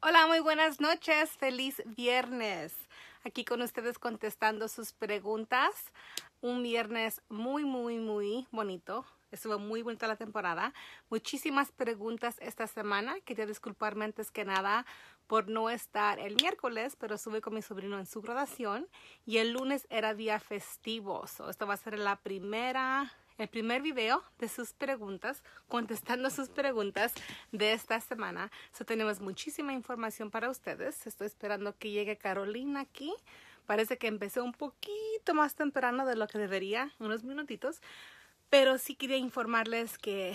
Hola, muy buenas noches, feliz viernes. Aquí con ustedes contestando sus preguntas. Un viernes muy, muy, muy bonito. Estuvo muy bonita la temporada. Muchísimas preguntas esta semana. Quería disculparme antes que nada por no estar el miércoles, pero estuve con mi sobrino en su graduación y el lunes era día festivo. So, esta va a ser la primera el primer video de sus preguntas, contestando sus preguntas de esta semana. So, tenemos muchísima información para ustedes. Estoy esperando que llegue Carolina aquí. Parece que empecé un poquito más temprano de lo que debería, unos minutitos. Pero sí quería informarles que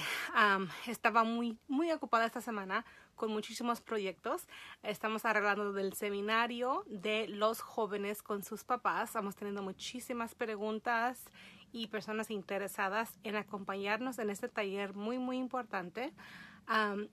estaba muy, muy ocupada esta semana con muchísimos proyectos. Estamos arreglando del seminario de los jóvenes con sus papás. Estamos teniendo muchísimas preguntas y personas interesadas en acompañarnos en este taller muy, muy importante.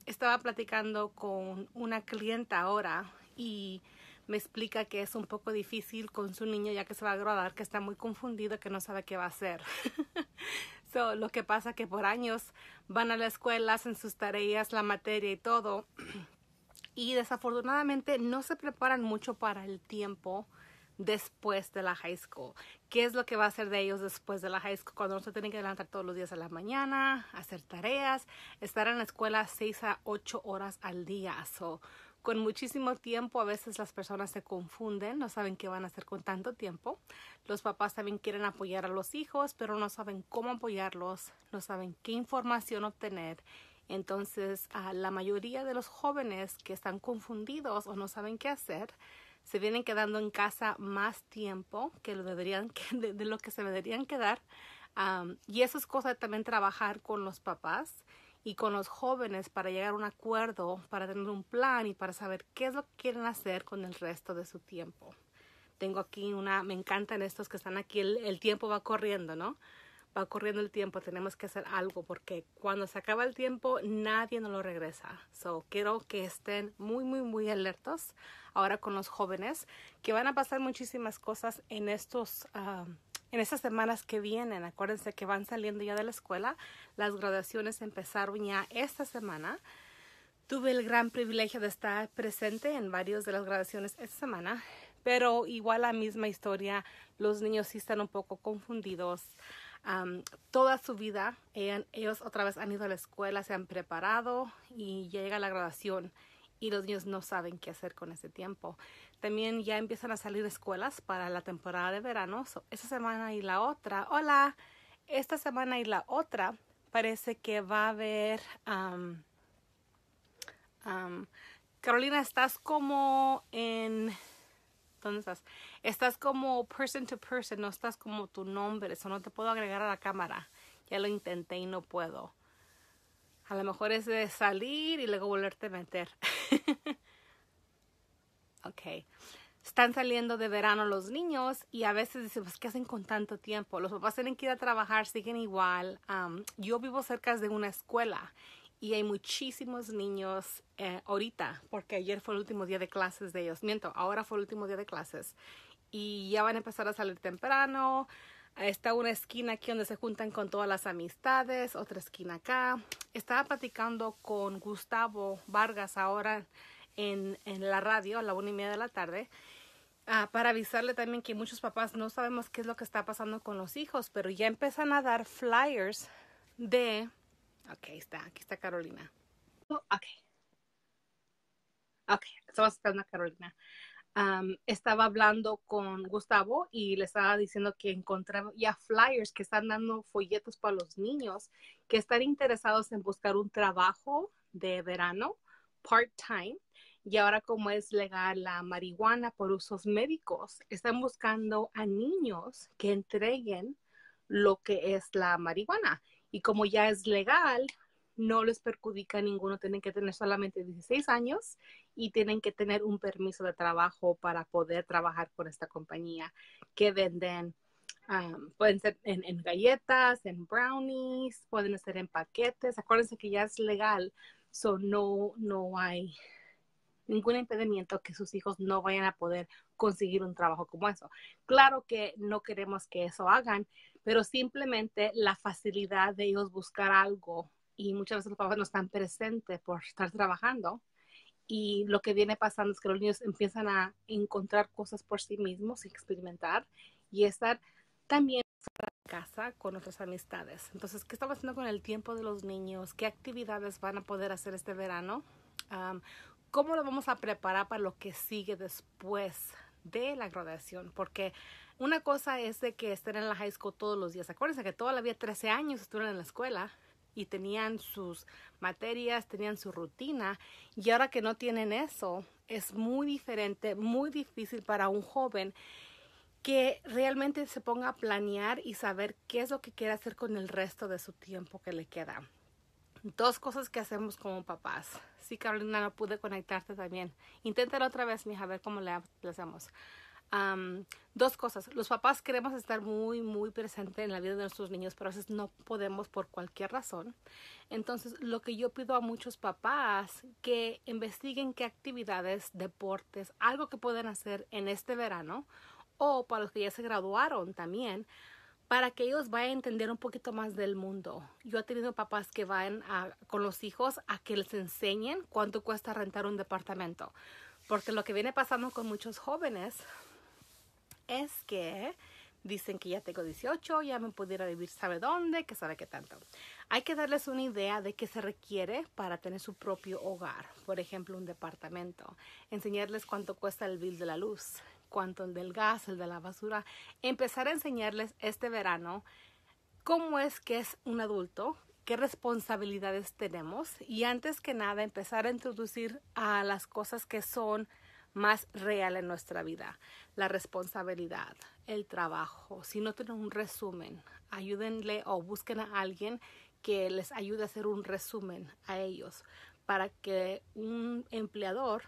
estaba platicando con una clienta ahora y me explica que es un poco difícil con su niño ya que se va a graduar, que está muy confundido, que no sabe qué va a hacer. so, lo que pasa que por años van a la escuela, hacen sus tareas, la materia y todo. y desafortunadamente no se preparan mucho para el tiempo después de la high school. ¿Qué es lo que va a hacer de ellos después de la high school? Cuando no se tienen que adelantar todos los días a la mañana, hacer tareas, estar en la escuela 6 a 8 horas al día. So, con muchísimo tiempo a veces las personas se confunden, no saben qué van a hacer con tanto tiempo. Los papás también quieren apoyar a los hijos, pero no saben cómo apoyarlos, no saben qué información obtener. Entonces, a la mayoría de los jóvenes que están confundidos o no saben qué hacer, se vienen quedando en casa más tiempo que lo deberían, de, lo que se deberían quedar. y eso es cosa de también trabajar con los papás y con los jóvenes para llegar a un acuerdo, para tener un plan y para saber qué es lo que quieren hacer con el resto de su tiempo. Tengo aquí una, me encantan estos que están aquí, el tiempo va corriendo, ¿no? va corriendo el tiempo, tenemos que hacer algo porque cuando se acaba el tiempo nadie nos lo regresa. So, quiero que estén muy, muy, muy alertos ahora con los jóvenes que van a pasar muchísimas cosas en estos... Ah, en estas semanas que vienen, acuérdense que van saliendo ya de la escuela, las graduaciones empezaron ya esta semana. Tuve el gran privilegio de estar presente en varios de las graduaciones esta semana, pero igual la misma historia, los niños sí están un poco confundidos toda su vida. Ellos, otra vez han ido a la escuela, se han preparado y llega la graduación y los niños no saben qué hacer con ese tiempo. También ya empiezan a salir escuelas para la temporada de verano. esta semana y la otra, hola, esta semana y la otra parece que va a haber... Carolina, estás como en ¿Dónde estás? Estás como person to person, no estás como tu nombre, eso no te puedo agregar a la cámara. Ya lo intenté y no puedo. A lo mejor es de salir y luego volverte a meter. ok. Están saliendo de verano los niños y a veces pues ¿qué hacen con tanto tiempo? Los papás tienen que ir a trabajar, siguen igual. yo vivo cerca de una escuela y hay muchísimos niños eh, ahorita, porque ayer fue el último día de clases de ellos. Miento, ahora fue el último día de clases. Y ya van a empezar a salir temprano. Está una esquina aquí donde se juntan con todas las amistades, otra esquina acá. Estaba platicando con Gustavo Vargas ahora en, la radio a la una y media de la tarde. Ah, para avisarle también que muchos papás no sabemos qué es lo que está pasando con los hijos, pero ya empiezan a dar flyers de Ok, está. Aquí está Carolina. Oh, ok. Ok, estamos esperando a Carolina. estaba hablando con Gustavo y le estaba diciendo que encontraba ya flyers que están dando folletos para los niños que están interesados en buscar un trabajo de verano part-time y ahora como es legal la marihuana por usos médicos, están buscando a niños que entreguen lo que es la marihuana y como ya es legal, no les perjudica a ninguno, tienen que tener solamente 16 años y tienen que tener un permiso de trabajo para poder trabajar por esta compañía que venden. pueden ser en, galletas, en brownies, pueden ser en paquetes. Acuérdense que ya es legal, so no, no hay ningún impedimento que sus hijos no vayan a poder conseguir un trabajo como eso. Claro que no queremos que eso hagan, pero simplemente la facilidad de ellos buscar algo y muchas veces los papás no están presentes por estar trabajando y lo que viene pasando es que los niños empiezan a encontrar cosas por sí mismos, y experimentar y estar también en casa con otras amistades. Entonces, ¿qué estamos haciendo con el tiempo de los niños? ¿Qué actividades van a poder hacer este verano? ¿Cómo lo vamos a preparar para lo que sigue después de la graduación? Porque una cosa es de que estén en la high school todos los días. Acuérdense que toda la vida, 13 años, estuvieron en la escuela y tenían sus materias, tenían su rutina. Y ahora que no tienen eso, es muy diferente, muy difícil para un joven que realmente se ponga a planear y saber qué es lo que quiere hacer con el resto de su tiempo que le queda. Dos cosas que hacemos como papás. Sí, Carolina, no pude conectarte también. Inténtalo otra vez, mija, a ver cómo le hacemos dos cosas. Los papás queremos estar muy, muy presentes en la vida de nuestros niños, pero a veces no podemos por cualquier razón. Entonces, lo que yo pido a muchos papás que investiguen qué actividades, deportes, algo que pueden hacer en este verano o para los que ya se graduaron también, para que ellos vayan a entender un poquito más del mundo. Yo he tenido papás que van con los hijos a que les enseñen cuánto cuesta rentar un departamento. Porque lo que viene pasando con muchos jóvenes es que dicen que ya tengo 18, ya me pudiera vivir sabe dónde, que sabe qué tanto. Hay que darles una idea de qué se requiere para tener su propio hogar, por ejemplo, un departamento, enseñarles cuánto cuesta el bill de la luz, cuánto el del gas, el de la basura, empezar a enseñarles este verano cómo es que es un adulto, qué responsabilidades tenemos y antes que nada empezar a introducir a las cosas que son más real en nuestra vida. La responsabilidad, el trabajo. Si no tienen un resumen, ayúdenle o busquen a alguien que les ayude a hacer un resumen a ellos para que un empleador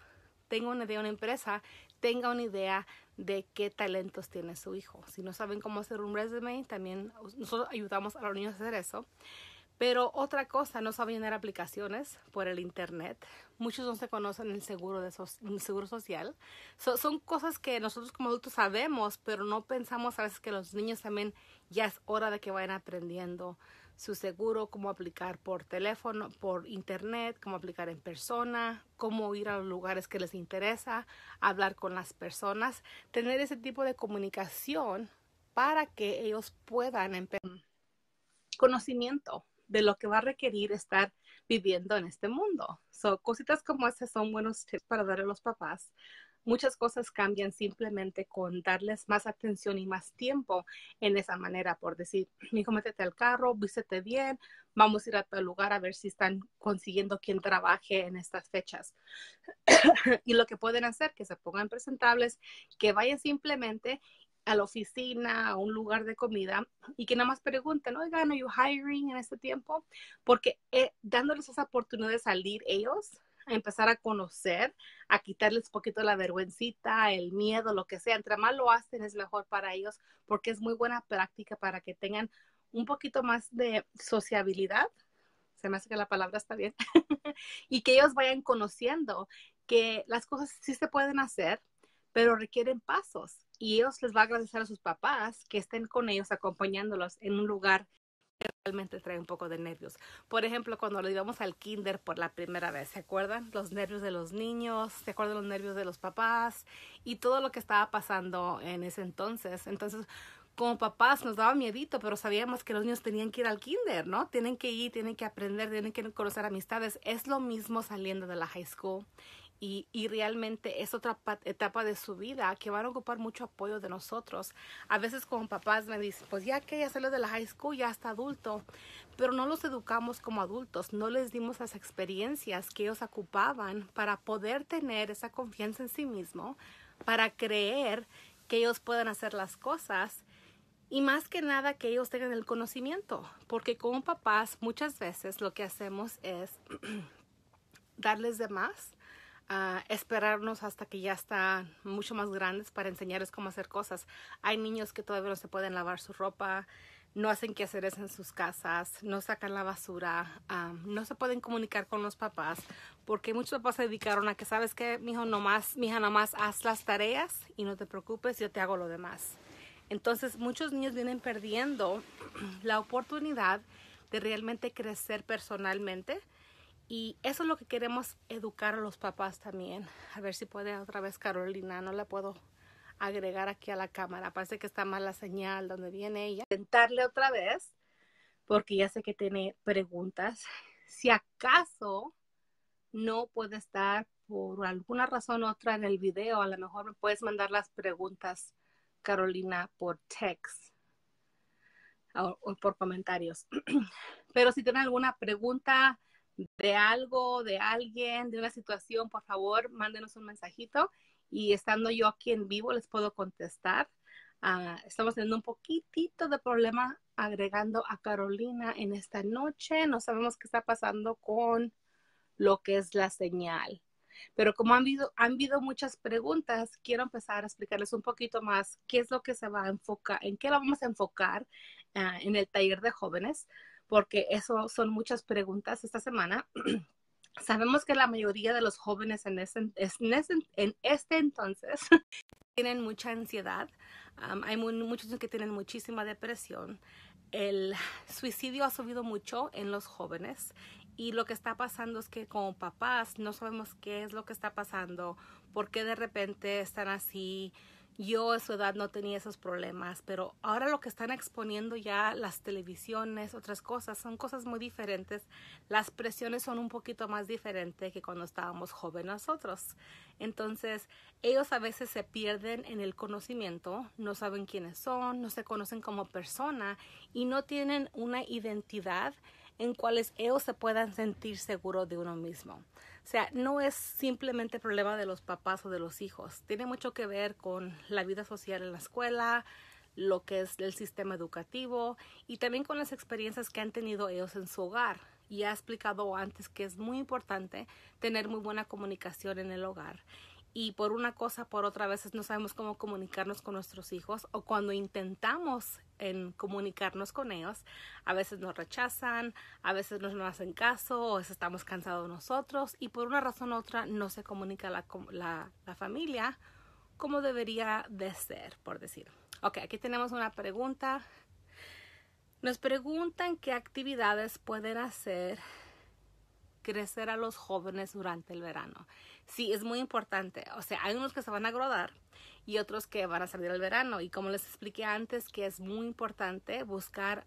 tenga una idea, una empresa tenga una idea de qué talentos tiene su hijo. Si no saben cómo hacer un resumen, también nosotros ayudamos a los niños a hacer eso. Pero otra cosa, no saben llenar aplicaciones por el Internet. Muchos no se conocen el seguro, de seguro social. son cosas que nosotros como adultos sabemos, pero no pensamos a veces que los niños también ya es hora de que vayan aprendiendo su seguro, cómo aplicar por teléfono, por internet, cómo aplicar en persona, cómo ir a los lugares que les interesa, hablar con las personas, tener ese tipo de comunicación para que ellos puedan empezar conocimiento de lo que va a requerir estar viviendo en este mundo. So, cositas como esas son buenos tips para dar a los papás. Muchas cosas cambian simplemente con darles más atención y más tiempo en esa manera, por decir, hijo, métete al carro, vístete bien, vamos a ir a tal lugar a ver si están consiguiendo quien trabaje en estas fechas. y lo que pueden hacer, que se pongan presentables, que vayan simplemente a la oficina, a un lugar de comida y que nada más pregunten, oigan, ¿are you hiring en este tiempo? Porque eh, dándoles esa oportunidad de salir ellos, a empezar a conocer, a quitarles un poquito la vergüencita, el miedo, lo que sea. Entre más lo hacen es mejor para ellos porque es muy buena práctica para que tengan un poquito más de sociabilidad. Se me hace que la palabra está bien. y que ellos vayan conociendo que las cosas sí se pueden hacer, pero requieren pasos y ellos les va a agradecer a sus papás que estén con ellos acompañándolos en un lugar que realmente trae un poco de nervios. Por ejemplo, cuando lo llevamos al kinder por la primera vez, ¿se acuerdan? Los nervios de los niños, ¿se acuerdan los nervios de los papás? Y todo lo que estaba pasando en ese entonces. Entonces, como papás nos daba miedito, pero sabíamos que los niños tenían que ir al kinder, ¿no? Tienen que ir, tienen que aprender, tienen que conocer amistades. Es lo mismo saliendo de la high school y, realmente es otra etapa de su vida que van a ocupar mucho apoyo de nosotros. A veces como papás me dicen, pues ya que ya salió de la high school, ya está adulto, pero no los educamos como adultos, no les dimos las experiencias que ellos ocupaban para poder tener esa confianza en sí mismo, para creer que ellos puedan hacer las cosas y más que nada que ellos tengan el conocimiento, porque como papás muchas veces lo que hacemos es darles de más a esperarnos hasta que ya están mucho más grandes para enseñarles cómo hacer cosas. Hay niños que todavía no se pueden lavar su ropa, no hacen quehaceres en sus casas, no sacan la basura, no se pueden comunicar con los papás, porque muchos papás se dedicaron a que, ¿sabes qué? Mijo, nomás, mija, nomás haz las tareas y no te preocupes, yo te hago lo demás. Entonces, muchos niños vienen perdiendo la oportunidad de realmente crecer personalmente y eso es lo que queremos educar a los papás también. A ver si puede otra vez Carolina, no la puedo agregar aquí a la cámara. Parece que está mal la señal donde viene ella. Intentarle otra vez, porque ya sé que tiene preguntas. Si acaso no puede estar por alguna razón u otra en el video, a lo mejor me puedes mandar las preguntas, Carolina, por text o, por comentarios. Pero si tiene alguna pregunta, de algo, de alguien, de una situación, por favor, mándenos un mensajito y estando yo aquí en vivo les puedo contestar. Ah, estamos teniendo un poquitito de problema agregando a Carolina en esta noche. No sabemos qué está pasando con lo que es la señal. Pero como han habido, han habido muchas preguntas, quiero empezar a explicarles un poquito más qué es lo que se va a enfocar, en qué lo vamos a enfocar ah, en el taller de jóvenes porque eso son muchas preguntas esta semana. Sabemos que la mayoría de los jóvenes en, este, en entonces tienen mucha ansiedad, hay muchos que tienen muchísima depresión, el suicidio ha subido mucho en los jóvenes y lo que está pasando es que como papás no sabemos qué es lo que está pasando, por qué de repente están así, yo a su edad no tenía esos problemas, pero ahora lo que están exponiendo ya las televisiones, otras cosas, son cosas muy diferentes. Las presiones son un poquito más diferentes que cuando estábamos jóvenes nosotros. Entonces, ellos a veces se pierden en el conocimiento, no saben quiénes son, no se conocen como persona y no tienen una identidad en cuales ellos se puedan sentir seguros de uno mismo. O sea, no es simplemente problema de los papás o de los hijos. Tiene mucho que ver con la vida social en la escuela, lo que es el sistema educativo y también con las experiencias que han tenido ellos en su hogar. Ya ha explicado antes que es muy importante tener muy buena comunicación en el hogar. Y por una cosa, por otra, a veces no sabemos cómo comunicarnos con nuestros hijos o cuando intentamos en comunicarnos con ellos. A veces nos rechazan, a veces no nos hacen caso, o estamos cansados nosotros y por una razón u otra no se comunica la, la familia como debería de ser, por decir. Ok, aquí tenemos una pregunta. Nos preguntan qué actividades pueden hacer crecer a los jóvenes durante el verano sí, es muy importante. O sea, hay unos que se van a agrodar y otros que van a salir al verano. Y como les expliqué antes, que es muy importante buscar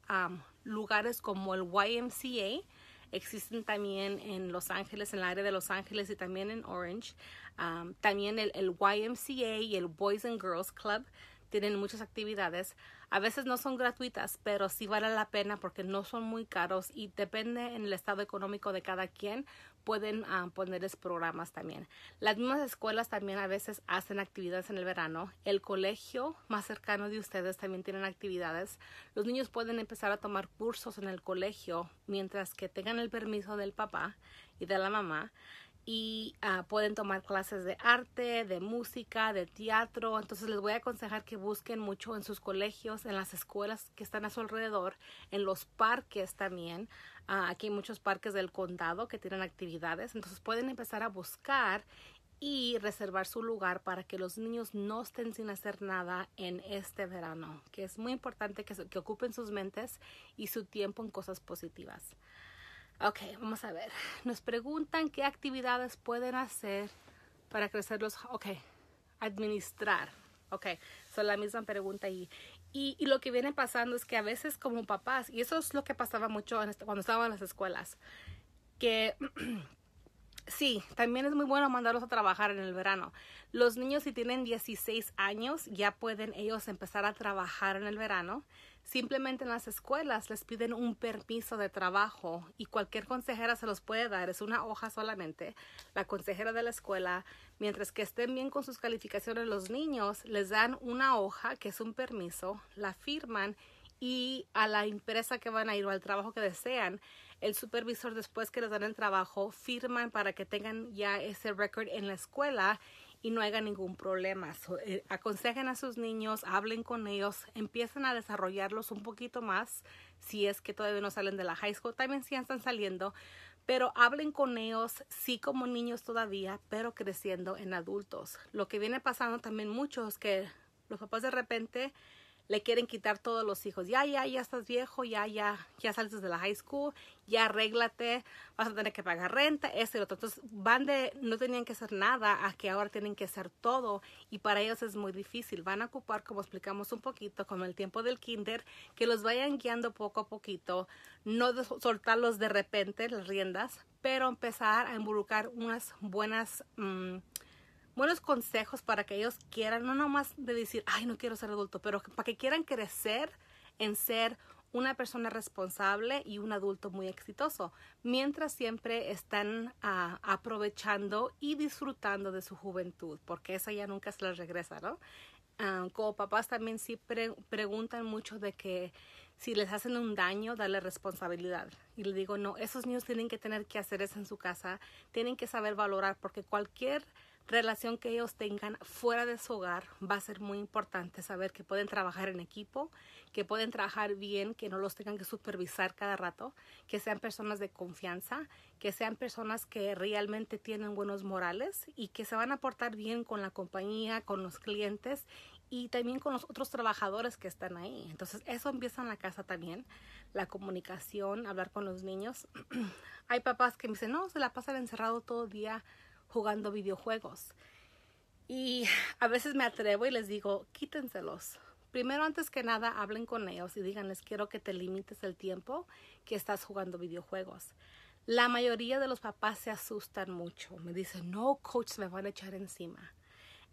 lugares como el YMCA. Existen también en Los Ángeles, en el área de Los Ángeles y también en Orange. también el, el YMCA y el Boys and Girls Club tienen muchas actividades. A veces no son gratuitas, pero sí vale la pena porque no son muy caros y depende en el estado económico de cada quien, pueden ah, ponerles programas también. Las mismas escuelas también a veces hacen actividades en el verano. El colegio más cercano de ustedes también tienen actividades. Los niños pueden empezar a tomar cursos en el colegio mientras que tengan el permiso del papá y de la mamá y ah, pueden tomar clases de arte, de música, de teatro. Entonces les voy a aconsejar que busquen mucho en sus colegios, en las escuelas que están a su alrededor, en los parques también. Ah, aquí hay muchos parques del condado que tienen actividades. Entonces pueden empezar a buscar y reservar su lugar para que los niños no estén sin hacer nada en este verano, que es muy importante que ocupen sus mentes y su tiempo en cosas positivas. Ok, vamos a ver. Nos preguntan qué actividades pueden hacer para crecer los... Ok, administrar. Ok, son la misma pregunta ahí. Y, y, lo que viene pasando es que a veces como papás, y eso es lo que pasaba mucho cuando estaba en las escuelas, que sí, también es muy bueno mandarlos a trabajar en el verano. Los niños si tienen 16 años ya pueden ellos empezar a trabajar en el verano. Simplemente en las escuelas les piden un permiso de trabajo y cualquier consejera se los puede dar. Es una hoja solamente, la consejera de la escuela. Mientras que estén bien con sus calificaciones los niños, les dan una hoja que es un permiso, la firman y a la empresa que van a ir o al trabajo que desean el supervisor después que les dan el trabajo firman para que tengan ya ese record en la escuela y no haya ningún problema. Eh, aconsejen a sus niños, hablen con ellos, empiezan a desarrollarlos un poquito más si es que todavía no salen de la high school, también si ya están saliendo, pero hablen con ellos, sí como niños todavía, pero creciendo en adultos. Lo que viene pasando también mucho es que los papás de repente le quieren quitar todos los hijos. Ya, ya, ya estás viejo, ya, ya, ya sales de la high school, ya arréglate, vas a tener que pagar renta, esto y lo otro. Entonces van de no tenían que hacer nada a que ahora tienen que hacer todo y para ellos es muy difícil. Van a ocupar, como explicamos un poquito, con el tiempo del kinder, que los vayan guiando poco a poquito, no soltarlos de repente las riendas, pero empezar a involucrar unas buenas... Mm, buenos consejos para que ellos quieran, no nomás de decir, ay, no quiero ser adulto, pero para que quieran crecer en ser una persona responsable y un adulto muy exitoso, mientras siempre están ah, aprovechando y disfrutando de su juventud, porque esa ya nunca se les regresa, ¿no? Ah, como papás también sí preguntan mucho de que si les hacen un daño, darle responsabilidad. Y le digo, no, esos niños tienen que tener que hacer eso en su casa, tienen que saber valorar, porque cualquier relación que ellos tengan fuera de su hogar va a ser muy importante saber que pueden trabajar en equipo, que pueden trabajar bien, que no los tengan que supervisar cada rato, que sean personas de confianza, que sean personas que realmente tienen buenos morales y que se van a portar bien con la compañía, con los clientes y también con los otros trabajadores que están ahí. Entonces eso empieza en la casa también, la comunicación, hablar con los niños. Hay papás que me dicen, no, se la pasan encerrado todo el día jugando videojuegos. Y a veces me atrevo y les digo, quítenselos. Primero, antes que nada, hablen con ellos y díganles, quiero que te limites el tiempo que estás jugando videojuegos. La mayoría de los papás se asustan mucho. Me dicen, no, coach, me van a echar encima.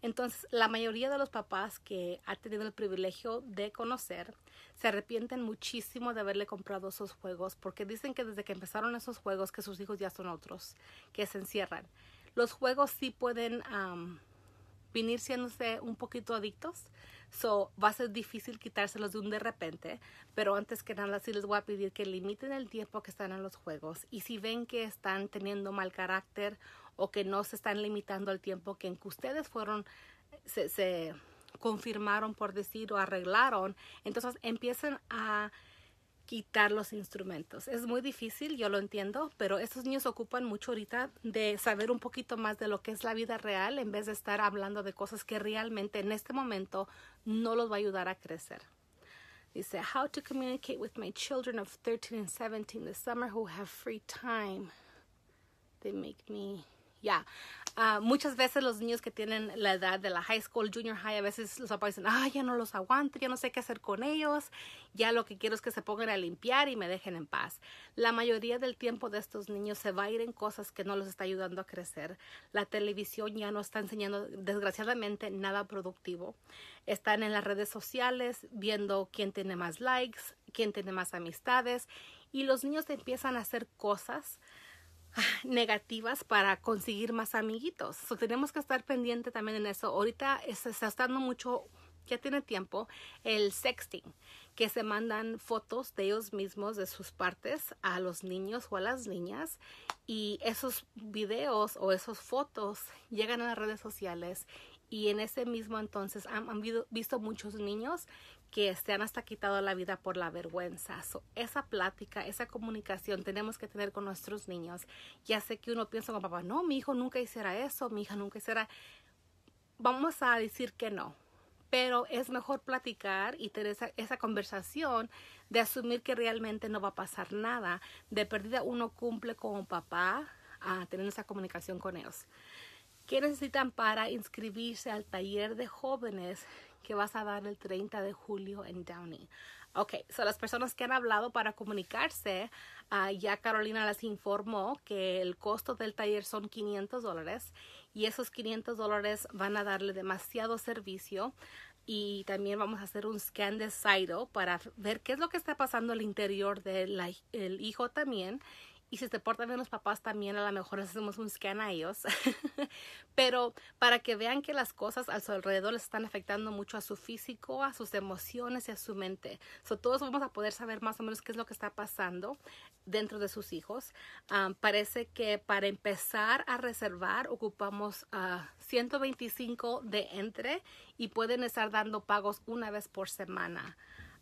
Entonces, la mayoría de los papás que ha tenido el privilegio de conocer se arrepienten muchísimo de haberle comprado esos juegos porque dicen que desde que empezaron esos juegos que sus hijos ya son otros, que se encierran los juegos sí pueden venir siéndose un poquito adictos. So, va a ser difícil quitárselos de un de repente, pero antes que nada sí les voy a pedir que limiten el tiempo que están en los juegos y si ven que están teniendo mal carácter o que no se están limitando al tiempo que en ustedes fueron, se, se confirmaron por decir o arreglaron, entonces empiecen a quitar los instrumentos. Es muy difícil, yo lo entiendo, pero estos niños ocupan mucho ahorita de saber un poquito más de lo que es la vida real en vez de estar hablando de cosas que realmente en este momento no los va a ayudar a crecer. Dice, how to communicate with my children of 13 and 17 this summer who have free time. They make me, yeah. Ah, muchas veces los niños que tienen la edad de la high school, junior high, a veces los papás dicen, ah, ya no los aguanto, ya no sé qué hacer con ellos, ya lo que quiero es que se pongan a limpiar y me dejen en paz. La mayoría del tiempo de estos niños se va a ir en cosas que no los está ayudando a crecer. La televisión ya no está enseñando, desgraciadamente, nada productivo. Están en las redes sociales viendo quién tiene más likes, quién tiene más amistades y los niños empiezan a hacer cosas negativas para conseguir más amiguitos. tenemos que estar pendiente también en eso. Ahorita está estando mucho, ya tiene tiempo, el sexting, que se mandan fotos de ellos mismos, de sus partes, a los niños o a las niñas. Y esos videos o esos fotos llegan a las redes sociales y en ese mismo entonces han, visto muchos niños que se han hasta quitado la vida por la vergüenza. esa plática, esa comunicación tenemos que tener con nuestros niños. Ya sé que uno piensa con papá, no, mi hijo nunca hiciera eso, mi hija nunca hiciera. Vamos a decir que no, pero es mejor platicar y tener esa, conversación de asumir que realmente no va a pasar nada. De perdida uno cumple como papá a ah, tener esa comunicación con ellos. ¿Qué necesitan para inscribirse al taller de jóvenes que vas a dar el 30 de julio en Downey? Ok, son las personas que han hablado para comunicarse, ah, ya Carolina las informó que el costo del taller son 500 dólares y esos 500 dólares van a darle demasiado servicio y también vamos a hacer un scan de sideo para ver qué es lo que está pasando al interior del de hijo también y si se portan bien los papás también a lo mejor hacemos un scan a ellos. Pero para que vean que las cosas a su alrededor les están afectando mucho a su físico, a sus emociones y a su mente. So, todos vamos a poder saber más o menos qué es lo que está pasando dentro de sus hijos. Ah, parece que para empezar a reservar ocupamos 125 ah, de entre y pueden estar dando pagos una vez por semana.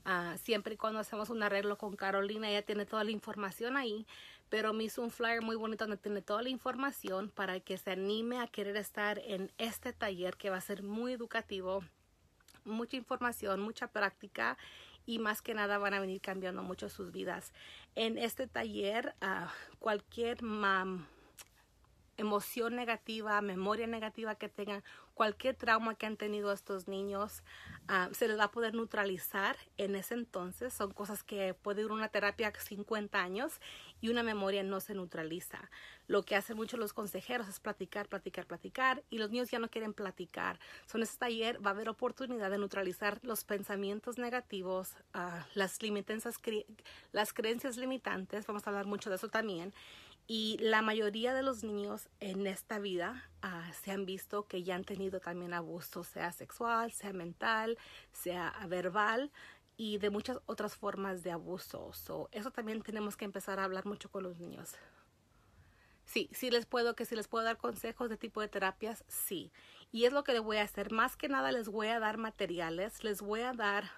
Ah, siempre y cuando hacemos un arreglo con Carolina, ella tiene toda la información ahí pero me hizo un flyer muy bonito donde tiene toda la información para que se anime a querer estar en este taller que va a ser muy educativo, mucha información, mucha práctica y más que nada van a venir cambiando mucho sus vidas. En este taller, ah, cualquier emoción negativa, memoria negativa que tengan, cualquier trauma que han tenido estos niños, ah, se les va a poder neutralizar en ese entonces. Son cosas que puede ir una terapia 50 años y una memoria no se neutraliza. Lo que hacen muchos los consejeros es platicar, platicar, platicar y los niños ya no quieren platicar. Son en este taller va a haber oportunidad de neutralizar los pensamientos negativos, ah, las, las creencias limitantes, vamos a hablar mucho de eso también. Y la mayoría de los niños en esta vida ah, se han visto que ya han tenido también abuso, sea sexual, sea mental, sea verbal y de muchas otras formas de abuso. So, eso también tenemos que empezar a hablar mucho con los niños. Sí, sí les puedo, que si les puedo dar consejos de tipo de terapias, sí. Y es lo que les voy a hacer. Más que nada les voy a dar materiales, les voy a dar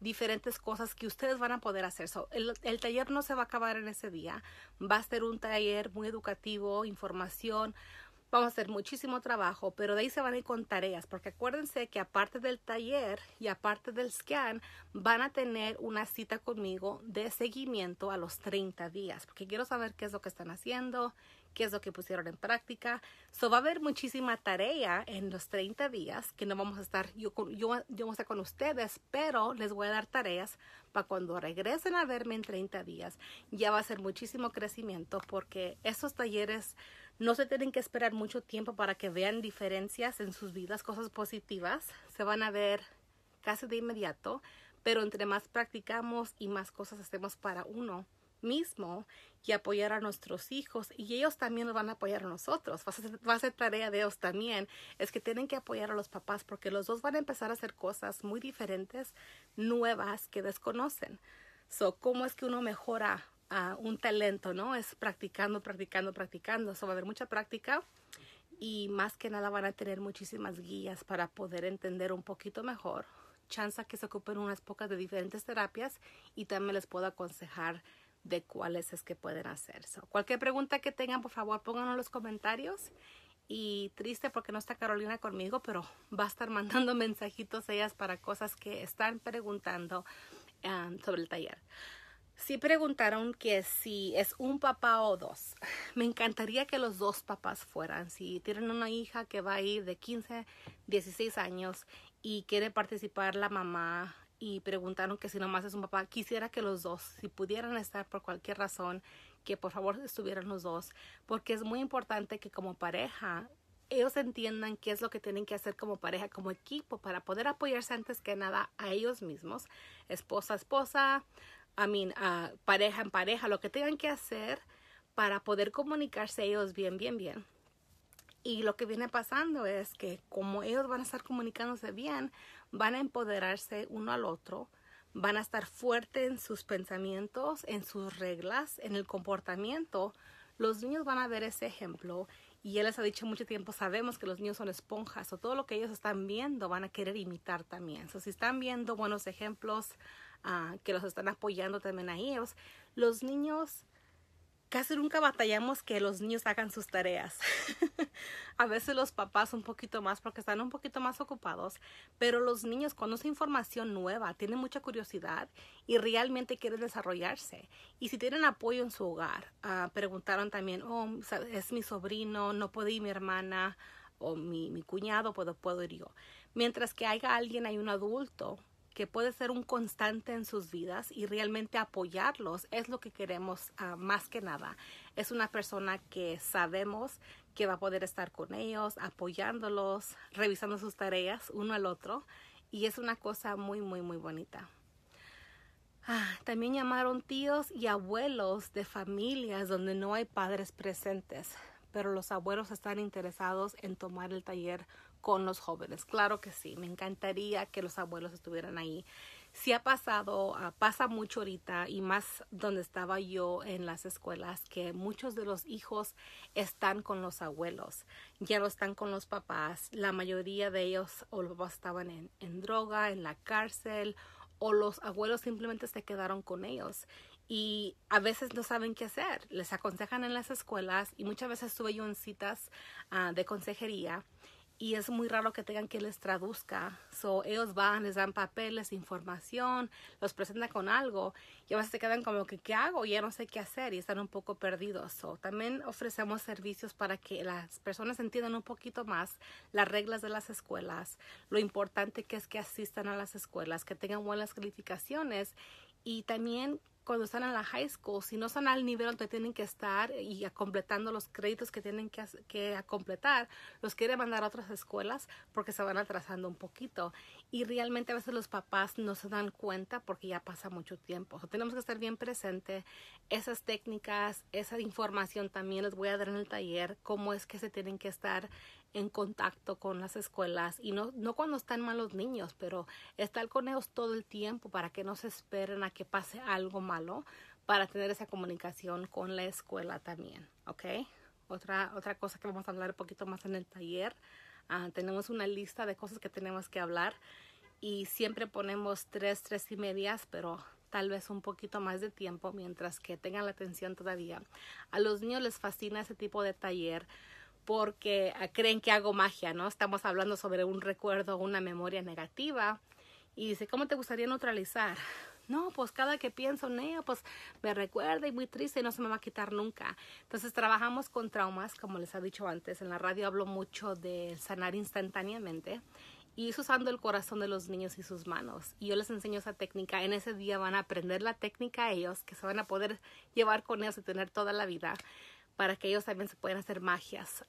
diferentes cosas que ustedes van a poder hacer. el, taller no se va a acabar en ese día. Va a ser un taller muy educativo, información. Vamos a hacer muchísimo trabajo, pero de ahí se van a ir con tareas, porque acuérdense que aparte del taller y aparte del scan, van a tener una cita conmigo de seguimiento a los 30 días, porque quiero saber qué es lo que están haciendo, qué es lo que pusieron en práctica. So va a haber muchísima tarea en los 30 días que no vamos a estar yo yo, yo a estar con ustedes, pero les voy a dar tareas para cuando regresen a verme en 30 días. Ya va a ser muchísimo crecimiento porque esos talleres no se tienen que esperar mucho tiempo para que vean diferencias en sus vidas, cosas positivas. Se van a ver casi de inmediato, pero entre más practicamos y más cosas hacemos para uno mismo y apoyar a nuestros hijos y ellos también nos van a apoyar a nosotros. Va a, ser, tarea de ellos también. Es que tienen que apoyar a los papás porque los dos van a empezar a hacer cosas muy diferentes, nuevas que desconocen. So, ¿Cómo es que uno mejora un talento, ¿no? Es practicando, practicando, practicando. eso va a haber mucha práctica y más que nada van a tener muchísimas guías para poder entender un poquito mejor. Chanza que se ocupen unas pocas de diferentes terapias y también les puedo aconsejar de cuáles es que pueden hacer. cualquier pregunta que tengan, por favor, pónganlo en los comentarios. Y triste porque no está Carolina conmigo, pero va a estar mandando mensajitos ellas para cosas que están preguntando ah, sobre el taller. Si preguntaron que si es un papá o dos. Me encantaría que los dos papás fueran. Si tienen una hija que va a ir de 15, 16 años y quiere participar la mamá y preguntaron que si nomás es un papá, quisiera que los dos, si pudieran estar por cualquier razón, que por favor estuvieran los dos, porque es muy importante que como pareja ellos entiendan qué es lo que tienen que hacer como pareja, como equipo, para poder apoyarse antes que nada a ellos mismos, esposa, esposa, a mean, pareja en pareja, lo que tengan que hacer para poder comunicarse ellos bien, bien, bien. Y lo que viene pasando es que como ellos van a estar comunicándose bien, van a empoderarse uno al otro, van a estar fuertes en sus pensamientos, en sus reglas, en el comportamiento. Los niños van a ver ese ejemplo y él les ha dicho mucho tiempo, sabemos que los niños son esponjas o todo lo que ellos están viendo van a querer imitar también. So, si están viendo buenos ejemplos, Ah, que los están apoyando también a ellos. Los niños, casi nunca batallamos que los niños hagan sus tareas. a veces los papás un poquito más porque están un poquito más ocupados, pero los niños conocen información nueva, tienen mucha curiosidad y realmente quieren desarrollarse. Y si tienen apoyo en su hogar, ah, preguntaron también, oh, es mi sobrino, no puede ir mi hermana o mi, mi cuñado, puedo, puedo ir yo. Mientras que haya alguien, hay un adulto que puede ser un constante en sus vidas y realmente apoyarlos es lo que queremos ah, más que nada. Es una persona que sabemos que va a poder estar con ellos, apoyándolos, revisando sus tareas uno al otro y es una cosa muy, muy, muy bonita. Ah, también llamaron tíos y abuelos de familias donde no hay padres presentes, pero los abuelos están interesados en tomar el taller con los jóvenes. Claro que sí, me encantaría que los abuelos estuvieran ahí. Si ha pasado, ah, pasa mucho ahorita y más donde estaba yo en las escuelas, que muchos de los hijos están con los abuelos, ya no están con los papás. La mayoría de ellos o los papás estaban en, droga, en la cárcel o los abuelos simplemente se quedaron con ellos y a veces no saben qué hacer. Les aconsejan en las escuelas y muchas veces estuve yo en citas ah, de consejería y es muy raro que tengan que les traduzca. So, ellos van, les dan papeles, información, los presentan con algo y a se quedan como que, ¿qué hago? Ya no sé qué hacer y están un poco perdidos. So, también ofrecemos servicios para que las personas entiendan un poquito más las reglas de las escuelas, lo importante que es que asistan a las escuelas, que tengan buenas calificaciones y también cuando están en la high school, si no están al nivel donde tienen que estar y completando los créditos que tienen que, completar, los quiere mandar a otras escuelas porque se van atrasando un poquito y realmente a veces los papás no se dan cuenta porque ya pasa mucho tiempo. tenemos que estar bien presente. Esas técnicas, esa información también les voy a dar en el taller, cómo es que se tienen que estar en contacto con las escuelas y no, no cuando están mal los niños, pero estar con ellos todo el tiempo para que no se esperen a que pase algo malo para tener esa comunicación con la escuela también, ¿ok? Otra, otra cosa que vamos a hablar un poquito más en el taller. Ah, tenemos una lista de cosas que tenemos que hablar y siempre ponemos tres, tres y medias, pero tal vez un poquito más de tiempo mientras que tengan la atención todavía. A los niños les fascina ese tipo de taller porque ah, creen que hago magia, ¿no? Estamos hablando sobre un recuerdo, una memoria negativa. Y dice, ¿cómo te gustaría neutralizar? No, pues cada que pienso en ella, pues me recuerda y muy triste y no se me va a quitar nunca. Entonces trabajamos con traumas, como les he dicho antes, en la radio hablo mucho de sanar instantáneamente y es usando el corazón de los niños y sus manos. Y yo les enseño esa técnica. En ese día van a aprender la técnica ellos, que se van a poder llevar con ellos y tener toda la vida, para que ellos también se puedan hacer magias,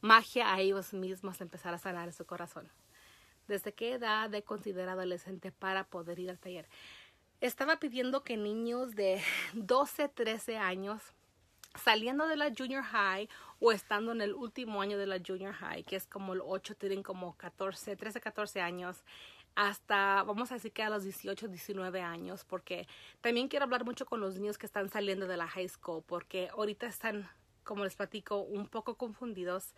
magia a ellos mismos, empezar a sanar su corazón. ¿Desde qué edad de considerado adolescente para poder ir al taller? Estaba pidiendo que niños de 12, 13 años saliendo de la junior high o estando en el último año de la junior high, que es como el 8, tienen como 14, 13, 14 años, hasta, vamos a decir que a los 18, 19 años, porque también quiero hablar mucho con los niños que están saliendo de la high school, porque ahorita están, como les platico, un poco confundidos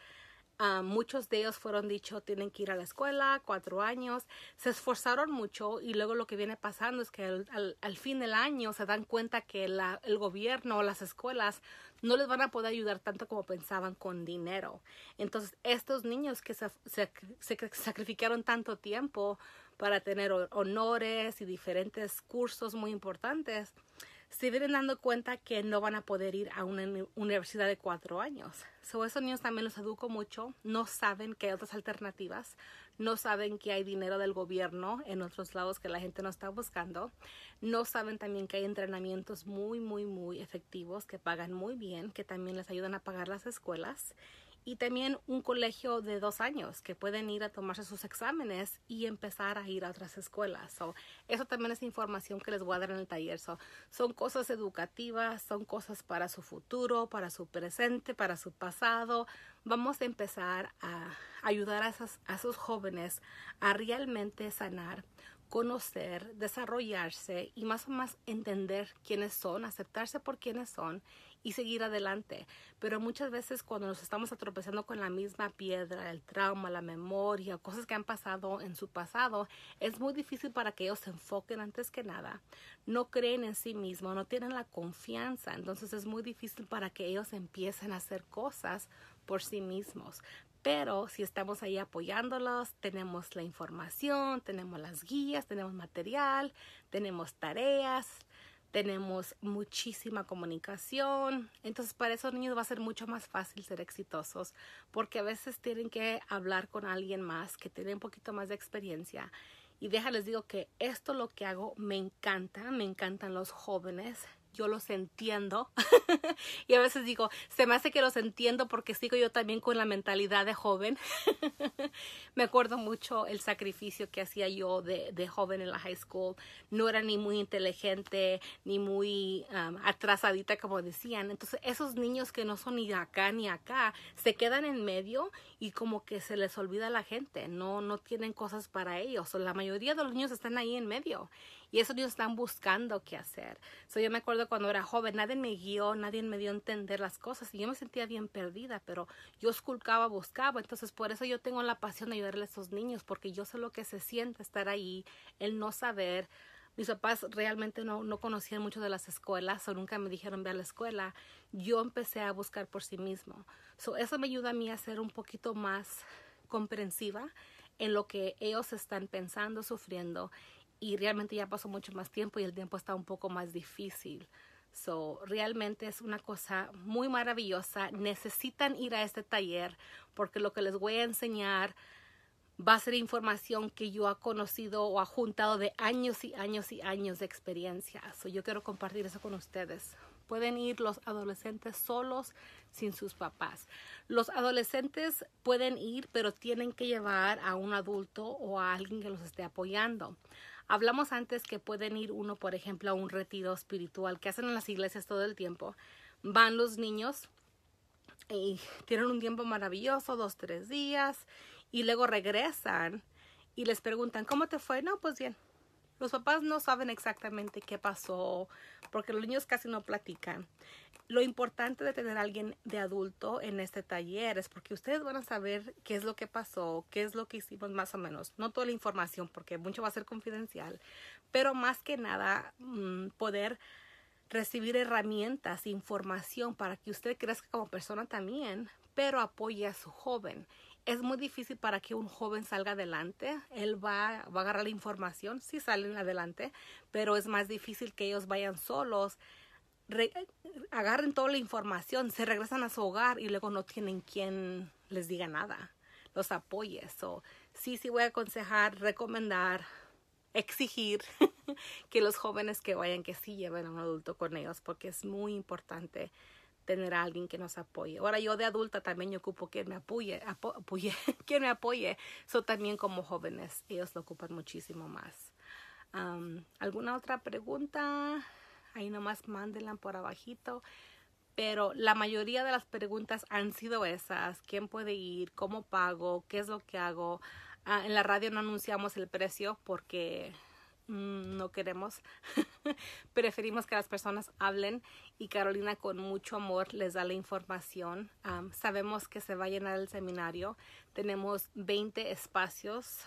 Ah, muchos de ellos fueron dicho tienen que ir a la escuela, cuatro años, se esforzaron mucho y luego lo que viene pasando es que al, al, fin del año se dan cuenta que la, el gobierno o las escuelas no les van a poder ayudar tanto como pensaban con dinero. Entonces estos niños que se sacrificaron tanto tiempo para tener honores y diferentes cursos muy importantes, se vienen dando cuenta que no van a poder ir a una universidad de cuatro años. So, esos niños también los educo mucho. No saben que hay otras alternativas. No saben que hay dinero del gobierno en otros lados que la gente no está buscando. No saben también que hay entrenamientos muy, muy, muy efectivos que pagan muy bien, que también les ayudan a pagar las escuelas y también un colegio de dos años que pueden ir a tomarse sus exámenes y empezar a ir a otras escuelas. eso también es información que les voy a dar en el taller. son cosas educativas, son cosas para su futuro, para su presente, para su pasado. Vamos a empezar a ayudar a, esas, a esos jóvenes a realmente sanar conocer, desarrollarse y más o más entender quiénes son, aceptarse por quiénes son y seguir adelante. Pero muchas veces cuando nos estamos atropellando con la misma piedra, el trauma, la memoria, cosas que han pasado en su pasado, es muy difícil para que ellos se enfoquen antes que nada. No creen en sí mismos, no tienen la confianza, entonces es muy difícil para que ellos empiecen a hacer cosas por sí mismos. Pero si estamos ahí apoyándolos, tenemos la información, tenemos las guías, tenemos material, tenemos tareas, tenemos muchísima comunicación. Entonces para esos niños va a ser mucho más fácil ser exitosos porque a veces tienen que hablar con alguien más que tiene un poquito más de experiencia. Y déjales digo que esto lo que hago me encanta, me encantan los jóvenes, yo los entiendo. y a veces digo, se me hace que los entiendo porque sigo yo también con la mentalidad de joven. me acuerdo mucho el sacrificio que hacía yo de, de, joven en la high school. No era ni muy inteligente, ni muy um, atrasadita como decían. Entonces esos niños que no son ni acá ni acá, se quedan en medio y como que se les olvida la gente. No, no tienen cosas para ellos. la mayoría de los niños están ahí en medio y eso ellos están buscando qué hacer. yo me acuerdo cuando era joven, nadie me guió, nadie me dio a entender las cosas y yo me sentía bien perdida, pero yo esculcaba, buscaba. Entonces, por eso yo tengo la pasión de ayudarle a esos niños, porque yo sé lo que se siente estar ahí, el no saber mis papás realmente no, conocían mucho de las escuelas o nunca me dijeron ve a la escuela, yo empecé a buscar por sí mismo. eso me ayuda a mí a ser un poquito más comprensiva en lo que ellos están pensando, sufriendo y realmente ya pasó mucho más tiempo y el tiempo está un poco más difícil. So, realmente es una cosa muy maravillosa. Necesitan ir a este taller porque lo que les voy a enseñar va a ser información que yo ha conocido o ha juntado de años y años y años de experiencia. So, yo quiero compartir eso con ustedes. Pueden ir los adolescentes solos sin sus papás. Los adolescentes pueden ir, pero tienen que llevar a un adulto o a alguien que los esté apoyando. Hablamos antes que pueden ir uno, por ejemplo, a un retiro espiritual que hacen en las iglesias todo el tiempo. Van los niños y tienen un tiempo maravilloso, dos, tres días, y luego regresan y les preguntan, ¿cómo te fue? No, pues bien, los papás no saben exactamente qué pasó, porque los niños casi no platican. Lo importante de tener a alguien de adulto en este taller es porque ustedes van a saber qué es lo que pasó, qué es lo que hicimos más o menos. No toda la información, porque mucho va a ser confidencial, pero más que nada mm, poder recibir herramientas, información para que usted crezca como persona también, pero apoye a su joven. Es muy difícil para que un joven salga adelante. Él va, va a agarrar la información si sí salen adelante, pero es más difícil que ellos vayan solos agarren toda la información, se regresan a su hogar y luego no tienen quien les diga nada, los apoye. So, sí, sí voy a aconsejar, recomendar, exigir que los jóvenes que vayan que sí lleven a un adulto con ellos porque es muy importante tener a alguien que nos apoye. Ahora yo de adulta también ocupo quien me apoye, apo me apoye. So también como jóvenes ellos lo ocupan muchísimo más. ¿Alguna otra pregunta? Ahí nomás mándenla por abajito. Pero la mayoría de las preguntas han sido esas. ¿Quién puede ir? ¿Cómo pago? ¿Qué es lo que hago? Ah, en la radio no anunciamos el precio porque mm, no queremos. Preferimos que las personas hablen y Carolina con mucho amor les da la información. sabemos que se va a llenar el seminario. Tenemos 20 espacios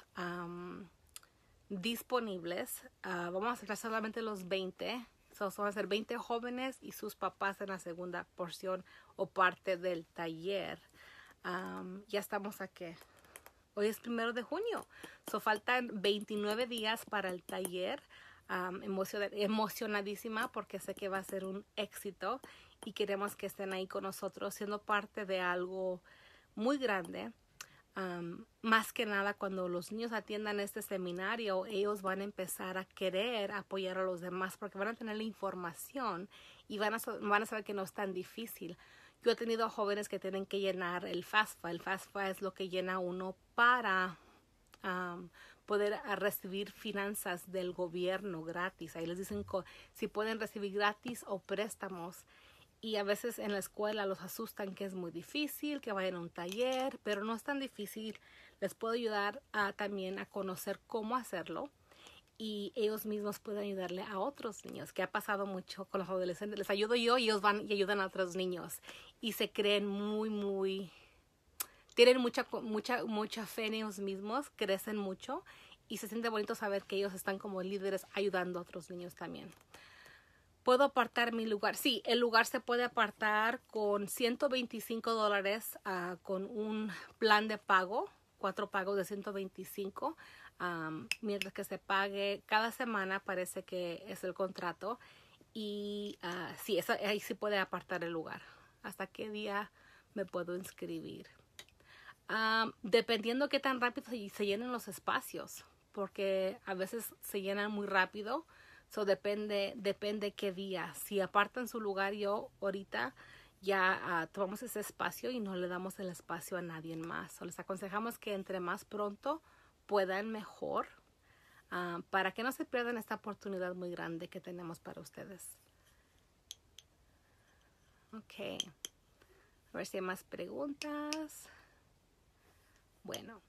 disponibles. Ah, vamos a hacer solamente los 20. Son a ser 20 jóvenes y sus papás en la segunda porción o parte del taller. ya estamos aquí. Hoy es primero de junio. So faltan 29 días para el taller. emocionadísima porque sé que va a ser un éxito y queremos que estén ahí con nosotros siendo parte de algo muy grande. más que nada cuando los niños atiendan este seminario, ellos van a empezar a querer apoyar a los demás porque van a tener la información y van a saber que no es tan difícil. Yo he tenido jóvenes que tienen que llenar el FAFSA. El FAFSA es lo que llena uno para poder ah, recibir finanzas del gobierno gratis. Ahí les dicen si pueden recibir gratis o préstamos. Y a veces en la escuela los asustan que es muy difícil, que vayan a un taller, pero no es tan difícil. Les puedo ayudar a, también a conocer cómo hacerlo y ellos mismos pueden ayudarle a otros niños, que ha pasado mucho con los adolescentes. Les ayudo yo y ellos van y ayudan a otros niños y se creen muy, muy, tienen mucha, mucha, mucha fe en ellos mismos, crecen mucho y se siente bonito saber que ellos están como líderes ayudando a otros niños también. ¿Puedo apartar mi lugar? Sí, el lugar se puede apartar con 125 dólares ah, con un plan de pago, cuatro pagos de 125 mientras que se pague cada semana parece que es el contrato y uh, sí, ahí sí puede apartar el lugar. ¿Hasta qué día me puedo inscribir? dependiendo qué tan rápido se, llenen los espacios, porque a veces se llenan muy rápido. So depende, depende qué día. Si apartan su lugar yo ahorita, ya ah, tomamos ese espacio y no le damos el espacio a nadie más. les aconsejamos que entre más pronto, puedan mejor ah, para que no se pierdan esta oportunidad muy grande que tenemos para ustedes. Ok, a ver si hay más preguntas. Bueno.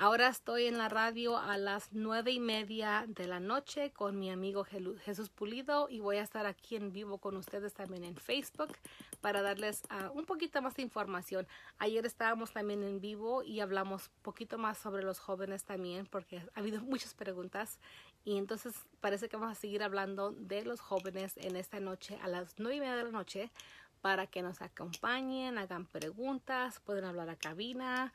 Ahora estoy en la radio a las nueve y media de la noche con mi amigo Jesús Pulido y voy a estar aquí en vivo con ustedes también en Facebook para darles ah, un poquito más de información. Ayer estábamos también en vivo y hablamos un poquito más sobre los jóvenes también porque ha habido muchas preguntas y entonces parece que vamos a seguir hablando de los jóvenes en esta noche a las nueve y media de la noche para que nos acompañen, hagan preguntas, pueden hablar a cabina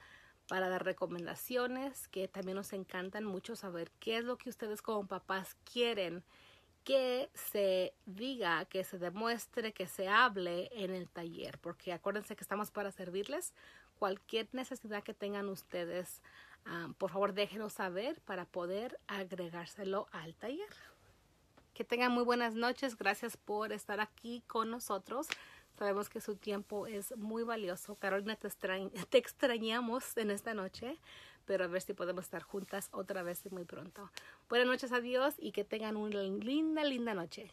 para dar recomendaciones, que también nos encantan mucho saber qué es lo que ustedes como papás quieren que se diga, que se demuestre, que se hable en el taller, porque acuérdense que estamos para servirles. Cualquier necesidad que tengan ustedes, ah, por favor déjenos saber para poder agregárselo al taller. Que tengan muy buenas noches. Gracias por estar aquí con nosotros. Sabemos que su tiempo es muy valioso. Carolina, te, extrañamos en esta noche, pero a ver si podemos estar juntas otra vez muy pronto. Buenas noches, adiós y que tengan una linda, linda noche.